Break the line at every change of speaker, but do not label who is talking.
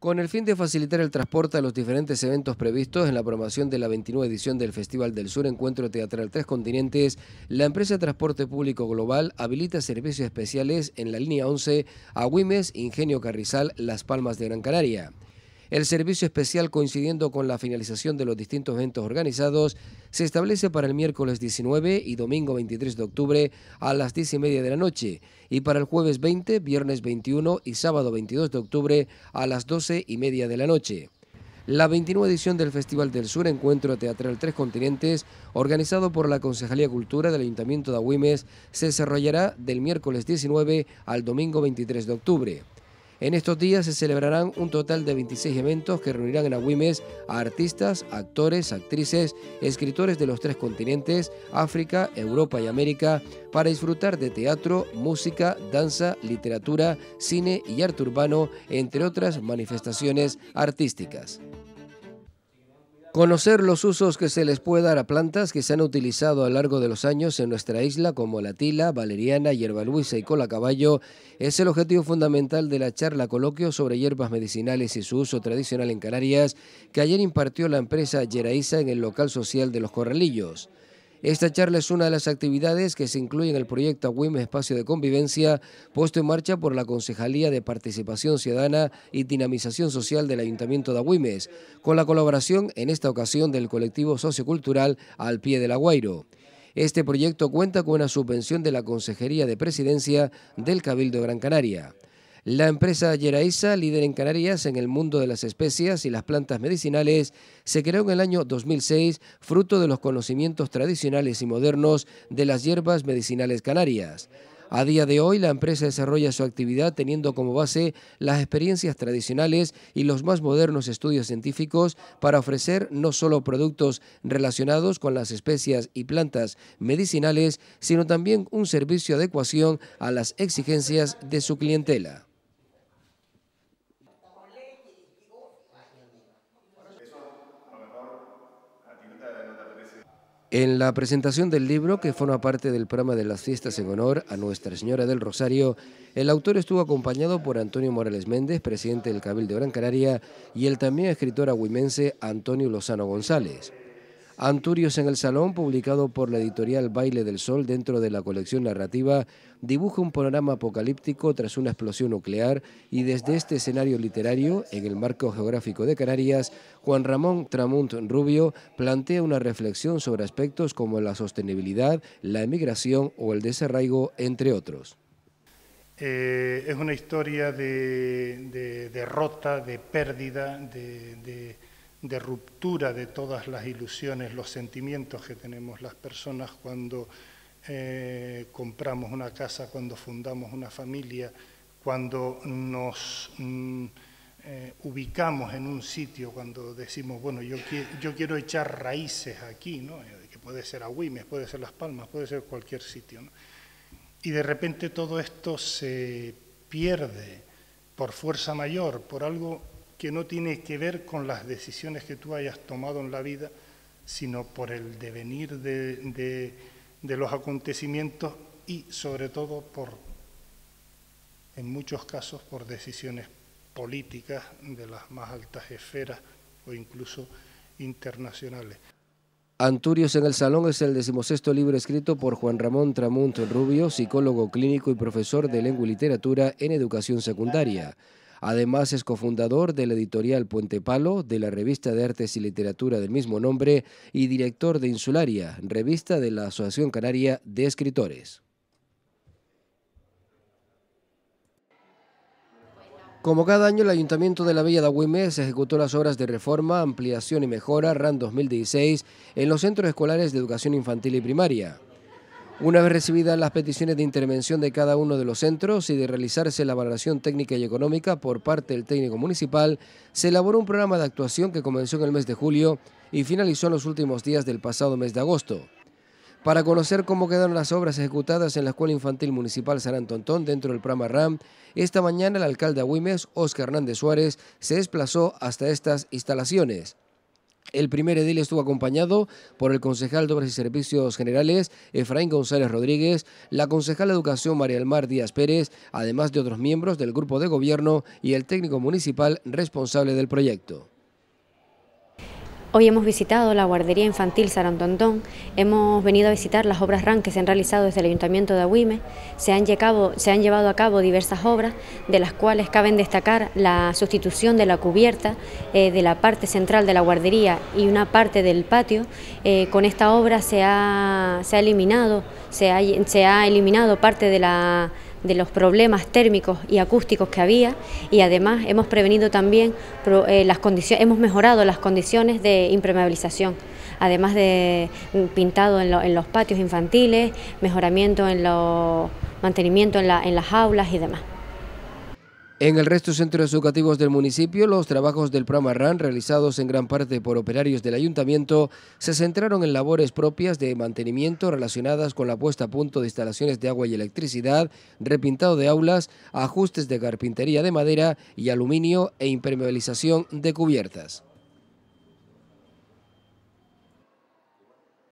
con el fin de facilitar el transporte a los diferentes eventos previstos en la promoción de la 29 edición del Festival del Sur Encuentro Teatral Tres Continentes, la empresa de transporte público global habilita servicios especiales en la línea 11 a Wimes Ingenio Carrizal, Las Palmas de Gran Canaria. El servicio especial, coincidiendo con la finalización de los distintos eventos organizados, se establece para el miércoles 19 y domingo 23 de octubre a las 10 y media de la noche y para el jueves 20, viernes 21 y sábado 22 de octubre a las 12 y media de la noche. La 29 edición del Festival del Sur, Encuentro Teatral Tres Continentes, organizado por la Concejalía Cultura del Ayuntamiento de Agüimes, se desarrollará del miércoles 19 al domingo 23 de octubre. En estos días se celebrarán un total de 26 eventos que reunirán en Agüimes a artistas, actores, actrices, escritores de los tres continentes, África, Europa y América, para disfrutar de teatro, música, danza, literatura, cine y arte urbano, entre otras manifestaciones artísticas. Conocer los usos que se les puede dar a plantas que se han utilizado a lo largo de los años en nuestra isla como la tila, valeriana, hierba luisa y cola caballo es el objetivo fundamental de la charla coloquio sobre hierbas medicinales y su uso tradicional en Canarias que ayer impartió la empresa Yeraiza en el local social de Los Corralillos. Esta charla es una de las actividades que se incluye en el proyecto Agüimes Espacio de Convivencia, puesto en marcha por la Concejalía de Participación Ciudadana y Dinamización Social del Ayuntamiento de Agüimes, con la colaboración en esta ocasión del colectivo sociocultural Al Pie del Aguairo. Este proyecto cuenta con una subvención de la Consejería de Presidencia del Cabildo de Gran Canaria. La empresa Yeraiza, líder en Canarias en el mundo de las especias y las plantas medicinales, se creó en el año 2006 fruto de los conocimientos tradicionales y modernos de las hierbas medicinales canarias. A día de hoy, la empresa desarrolla su actividad teniendo como base las experiencias tradicionales y los más modernos estudios científicos para ofrecer no solo productos relacionados con las especias y plantas medicinales, sino también un servicio de adecuación a las exigencias de su clientela. En la presentación del libro, que forma parte del programa de las fiestas en honor a Nuestra Señora del Rosario, el autor estuvo acompañado por Antonio Morales Méndez, presidente del Cabildo de Gran Canaria, y el también escritor agüimense Antonio Lozano González. Anturios en el Salón, publicado por la editorial Baile del Sol dentro de la colección narrativa, dibuja un panorama apocalíptico tras una explosión nuclear y desde este escenario literario, en el marco geográfico de Canarias, Juan Ramón Tramunt Rubio plantea una reflexión sobre aspectos como la sostenibilidad, la emigración o el desarraigo, entre otros.
Eh, es una historia de, derrota, de pérdida, de de ruptura de todas las ilusiones, los sentimientos que tenemos las personas cuando eh, compramos una casa, cuando fundamos una familia, cuando nos mm, eh, ubicamos en un sitio, cuando decimos, bueno, yo, yo quiero echar raíces aquí, ¿no? Eh, que puede ser Agüimes, puede ser Las Palmas, puede ser cualquier sitio. Y de repente todo esto se pierde por fuerza mayor, por algo que no tiene que ver con las decisiones que tú hayas tomado en la vida, sino por el devenir de, los acontecimientos y sobre todo por, en muchos casos, por decisiones políticas de las más altas esferas o incluso internacionales.
Anturios en el Salón es el decimosexto libro escrito por Juan Ramón Tramunto Rubio, psicólogo clínico y profesor de lengua y literatura en educación secundaria. Además es cofundador de la editorial Puente Palo, de la revista de artes y literatura del mismo nombre y director de Insularia, revista de la Asociación Canaria de Escritores. Como cada año, el Ayuntamiento de la Villa de Agüime ejecutó las obras de reforma, ampliación y mejora RAN 2016 en los centros escolares de educación infantil y primaria. Una vez recibidas las peticiones de intervención de cada uno de los centros y de realizarse la valoración técnica y económica por parte del técnico municipal, se elaboró un programa de actuación que comenzó en el mes de julio y finalizó en los últimos días del pasado mes de agosto. Para conocer cómo quedaron las obras ejecutadas en la Escuela Infantil Municipal San Antontón dentro del programa RAM, esta mañana el alcalde Agüimes, Oscar Hernández Suárez, se desplazó hasta estas instalaciones. El primer edil estuvo acompañado por el concejal de Obras y Servicios Generales, Efraín González Rodríguez, la concejal de Educación María Elmar Díaz Pérez, además de otros miembros del grupo de gobierno y el técnico municipal responsable del proyecto.
Hoy hemos visitado la guardería infantil Sarantontón, hemos venido a visitar las obras RAN que se han realizado desde el Ayuntamiento de Agüime, se han, llevado, a cabo diversas obras, de las cuales caben destacar la sustitución de la cubierta eh, de la parte central de la guardería y una parte del patio. Eh, con esta obra se ha, eliminado, se ha eliminado parte de la de los problemas térmicos y acústicos que había y además hemos prevenido también eh, las condiciones, hemos mejorado las condiciones de impermeabilización, además de mm, pintado en, los patios infantiles, mejoramiento en los mantenimiento en, en las aulas y demás.
En el resto de centros educativos del municipio, los trabajos del programa RAN, realizados en gran parte por operarios del ayuntamiento, se centraron en labores propias de mantenimiento relacionadas con la puesta a punto de instalaciones de agua y electricidad, repintado de aulas, ajustes de carpintería de madera y aluminio e impermeabilización de cubiertas.